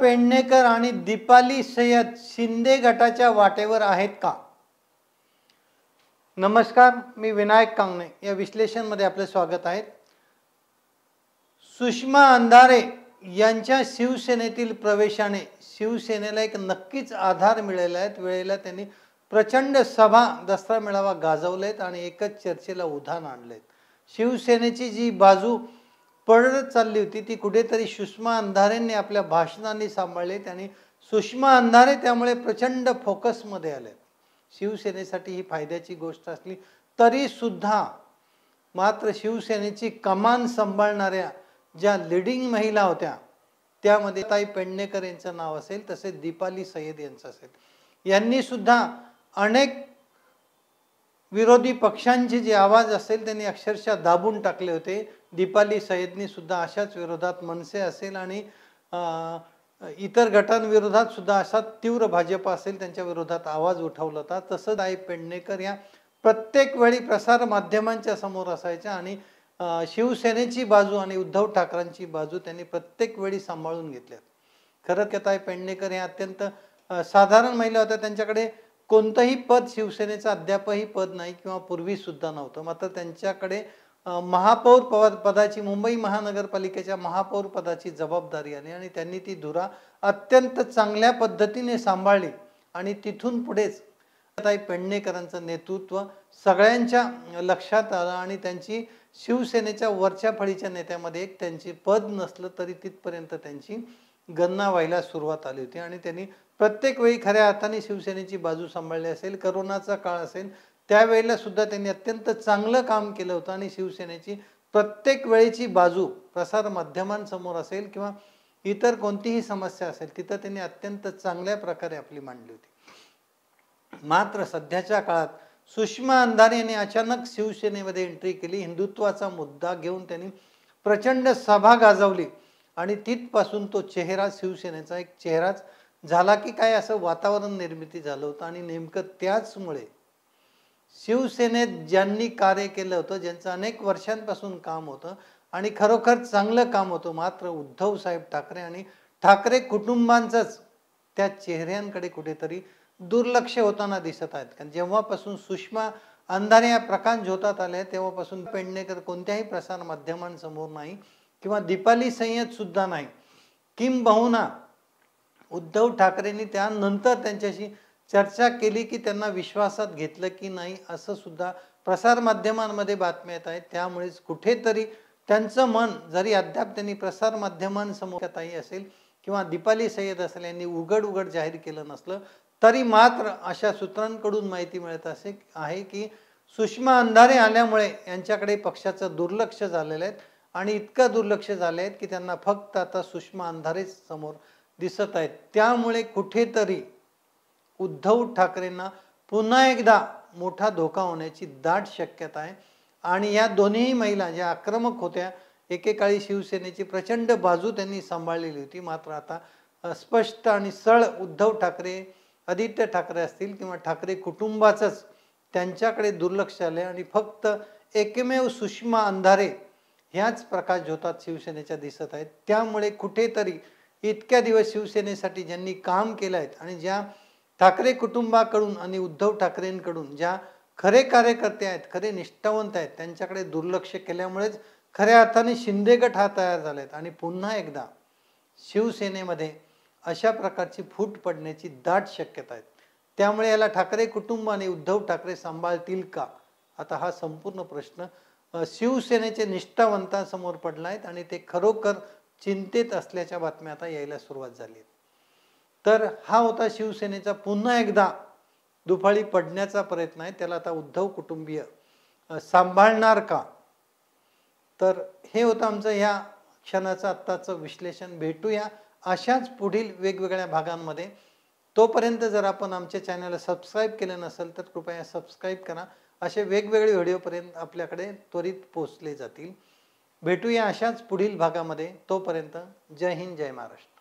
पेडणेकर आणि दीपाली सय्यद शिंदे गटाच्या वाटेवर आहेत का नमस्कार मी विनायक कांगणे या मध्ये आपले स्वागत आहे सुषमा अंधारे यांच्या शिवसेनेतील प्रवेशाने शिवसेनेला एक नक्कीच आधार मिळाला आहेत वेळेला त्यांनी प्रचंड सभा दसरा मेळावा गाजवलेत आणि एकच चर्चेला उधाण आणलेत शिवसेनेची जी बाजू पडत चालली होती ती कुठेतरी सुषमा अंधारेंनी आपल्या भाषणाने सांभाळली आणि सुषमा अंधारे त्यामुळे प्रचंड फोकसमध्ये आले शिवसेनेसाठी ही फायद्याची गोष्ट असली तरीसुद्धा मात्र शिवसेनेची कमान सांभाळणाऱ्या ज्या लिडिंग महिला होत्या त्यामध्ये ताई पेडणेकर यांचं नाव असेल तसेच दीपाली सय्यद यांचं असेल यांनीसुद्धा अनेक विरोधी पक्षांचे जे आवाज असेल त्यांनी अक्षरशः दाबून टाकले होते दीपाली सय्यदनी सुद्धा अशाच विरोधात मनसे असेल आणि इतर गटांविरोधात सुद्धा असा तीव्र भाजप असेल त्यांच्या विरोधात आवाज उठवला होता तसंच आई पेडणेकर या प्रत्येक वेळी प्रसार माध्यमांच्या समोर असायच्या आणि शिवसेनेची बाजू आणि उद्धव ठाकरेंची बाजू त्यांनी प्रत्येक वेळी सांभाळून घेतल्या खरं की ताई पेडणेकर या अत्यंत साधारण महिला होत्या त्यांच्याकडे कोणतंही पद शिवसेनेचं अद्यापही पद नाही किंवा पूर्वी सुद्धा नव्हतं मात्र त्यांच्याकडे महापौर पद पदाची मुंबई महानगरपालिकेच्या महापौर पदाची जबाबदारी आली आणि त्यांनी ती धुरा अत्यंत चांगल्या पद्धतीने सांभाळली आणि तिथून पुढेच ताई पेडणेकरांचं नेतृत्व सगळ्यांच्या लक्षात आलं आणि त्यांची शिवसेनेच्या वरच्या फळीच्या नेत्यामध्ये एक त्यांची पद नसलं तरी तिथपर्यंत त्यांची गन्ना व्हायला सुरुवात आली होती आणि त्यांनी प्रत्येक वेळी खऱ्या अर्थाने शिवसेनेची बाजू सांभाळली असेल करोनाचा काळ असेल त्यावेळेला सुद्धा त्यांनी अत्यंत चांगलं काम केलं होतं आणि शिवसेनेची प्रत्येक वेळेची बाजू प्रसार माध्यमांसमोर असेल किंवा इतर कोणतीही समस्या असेल तिथं त्यांनी अत्यंत चांगल्या प्रकारे आपली मांडली होती मात्र सध्याच्या काळात सुषमा अंधारे यांनी अचानक शिवसेनेमध्ये एंट्री केली हिंदुत्वाचा मुद्दा घेऊन त्यांनी प्रचंड सभा गाजवली आणि तिथपासून तो चेहरा शिवसेनेचा एक चेहराच झाला की काय असं वातावरण निर्मिती झालं होतं आणि नेमकं त्याचमुळे शिवसेनेत ज्यांनी कार्य केलं होतं ज्यांचं अनेक वर्षांपासून काम होतं आणि खरोखर चांगलं काम होतं मात्र उद्धव साहेब ठाकरे आणि ठाकरे कुटुंबांचंच त्या चेहऱ्यांकडे कुठेतरी दुर्लक्ष होताना दिसत आहेत कारण जेव्हापासून सुषमा अंधारे या प्रकांश झोतात आले तेव्हापासून पेडणेकर कोणत्याही प्रसारमाध्यमांसमोर नाही किंवा दीपाली सुद्धा नाही किंबहुना उद्धव ठाकरेंनी त्यानंतर त्यांच्याशी चर्चा केली की त्यांना विश्वासात घेतलं की नाही असं सुद्धा प्रसारमाध्यमांमध्ये बातम्या येत आहेत त्यामुळेच कुठेतरी त्यांचं मन जरी अद्याप त्यांनी प्रसारमाध्यमांसमोर ताई असेल किंवा दीपाली सय्यद असेल यांनी उघड उघड जाहीर केलं नसलं तरी मात्र अशा सूत्रांकडून माहिती मिळत असे आहे की सुषमा अंधारे आल्यामुळे यांच्याकडे पक्षाचं दुर्लक्ष झालेलं आहे आणि इतका दुर्लक्ष झाले आहेत की त्यांना फक्त आता सुषमा अंधारेच समोर दिसत आहेत त्यामुळे कुठेतरी उद्धव ठाकरेंना पुन्हा एकदा मोठा धोका होण्याची दाट शक्यता आहे आणि या दोन्ही महिला ज्या आक्रमक होत्या एकेकाळी शिवसेनेची प्रचंड बाजू त्यांनी सांभाळलेली होती मात्र आता स्पष्ट आणि सळ उद्धव ठाकरे आदित्य ठाकरे असतील किंवा ठाकरे कुटुंबाचंच त्यांच्याकडे दुर्लक्ष आले आणि फक्त एकमेव सुषमा अंधारे ह्याच प्रकाश ज्योतात शिवसेनेच्या दिसत आहेत त्यामुळे कुठेतरी इतक्या दिवस शिवसेनेसाठी ज्यांनी काम केलं आहे आणि ज्या ठाकरे कुटुंबाकडून आणि उद्धव ठाकरेंकडून ज्या खरे कार्यकर्ते आहेत खरे निष्ठावंत आहेत त्यांच्याकडे दुर्लक्ष केल्यामुळेच खऱ्या अर्थाने शिंदे गट हा तयार झाला आणि पुन्हा एकदा शिवसेनेमध्ये अशा प्रकारची फूट पडण्याची दाट शक्यता आहे त्यामुळे याला ठाकरे कुटुंब आणि उद्धव ठाकरे सांभाळतील का आता हा संपूर्ण प्रश्न शिवसेनेचे निष्ठावंतांसमोर पडला आहेत आणि ते खरोखर चिंतेत असल्याच्या बातम्या आता यायला सुरुवात झाली तर हा होता शिवसेनेचा पुन्हा एकदा दुफाळी पडण्याचा प्रयत्न आहे त्याला आता उद्धव कुटुंबीय सांभाळणार का तर हे होतं आमचं ह्या क्षणाचं आत्ताचं विश्लेषण भेटूया अशाच पुढील वेगवेगळ्या भागांमध्ये तोपर्यंत जर आपण आमच्या चॅनलला सबस्क्राईब केलं नसेल तर कृपया सबस्क्राईब करा असे वेगवेगळे व्हिडिओपर्यंत आपल्याकडे त्वरित पोचले जातील भेटूया अशाच पुढील भागामध्ये तोपर्यंत जय हिंद जय महाराष्ट्र